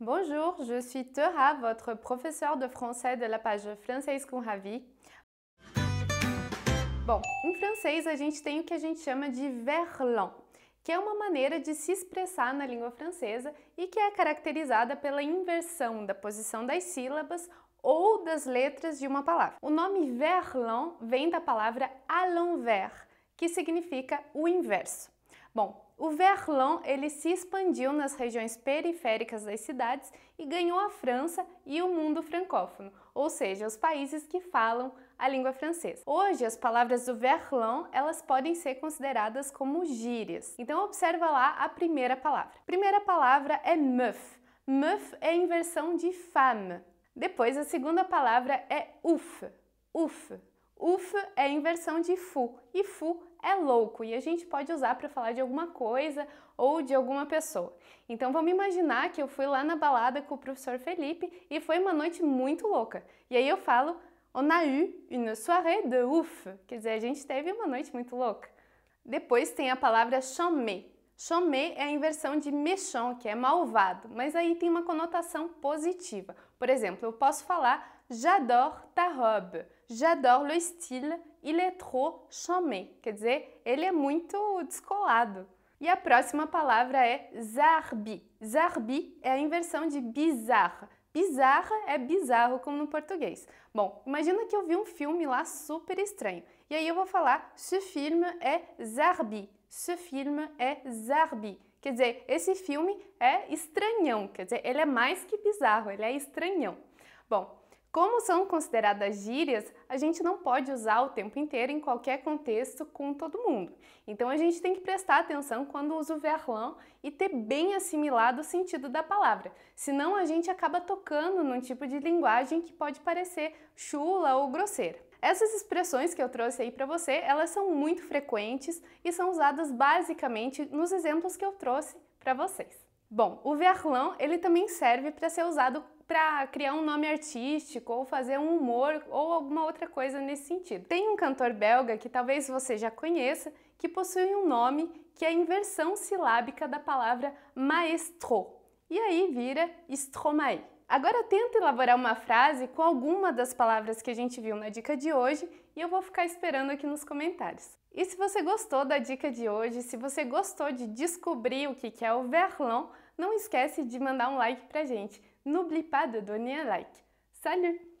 Bonjour, je suis Tera, votre professeur de français de la page Francês com Ravi. Bom, em francês a gente tem o que a gente chama de verlan, que é uma maneira de se expressar na língua francesa e que é caracterizada pela inversão da posição das sílabas ou das letras de uma palavra. O nome verlan vem da palavra à l'envers, que significa o inverso. Bom, o verlan ele se expandiu nas regiões periféricas das cidades e ganhou a França e o mundo francófono, ou seja, os países que falam a língua francesa. Hoje, as palavras do verlan elas podem ser consideradas como gírias. Então, observa lá a primeira palavra. A primeira palavra é meuf. Meuf é a inversão de femme. Depois, a segunda palavra é ouf. Ouf. Uf é inversão de fu e fu é louco e a gente pode usar para falar de alguma coisa ou de alguma pessoa. Então vamos imaginar que eu fui lá na balada com o professor Felipe e foi uma noite muito louca. E aí eu falo On a eu une soirée de ouf, quer dizer, a gente teve uma noite muito louca. Depois tem a palavra chamé. Chamé é a inversão de méchant, que é malvado, mas aí tem uma conotação positiva. Por exemplo, eu posso falar J'adore ta robe. J'adore le style. Il est trop chamé. Quer dizer, ele é muito descolado. E a próxima palavra é zarbi. Zarbi é a inversão de bizarre. Bizarre é bizarro, como no português. Bom, imagina que eu vi um filme lá super estranho. E aí eu vou falar, ce film é zarbi. Ce film é zarbi. Quer dizer, esse filme é estranhão. Quer dizer, ele é mais que bizarro, ele é estranhão. Bom, como são consideradas gírias, a gente não pode usar o tempo inteiro em qualquer contexto com todo mundo. Então a gente tem que prestar atenção quando usa o verlan e ter bem assimilado o sentido da palavra. Senão a gente acaba tocando num tipo de linguagem que pode parecer chula ou grosseira. Essas expressões que eu trouxe aí para você, elas são muito frequentes e são usadas basicamente nos exemplos que eu trouxe para vocês. Bom, o verlan ele também serve para ser usado para criar um nome artístico ou fazer um humor ou alguma outra coisa nesse sentido. Tem um cantor belga que talvez você já conheça que possui um nome que é a inversão silábica da palavra maestro. E aí vira Stromae. Agora tenta elaborar uma frase com alguma das palavras que a gente viu na dica de hoje e eu vou ficar esperando aqui nos comentários. E se você gostou da dica de hoje, se você gostou de descobrir o que é o verlan, não esquece de mandar um like pra gente. N'oublie pas de donner un like. Salut!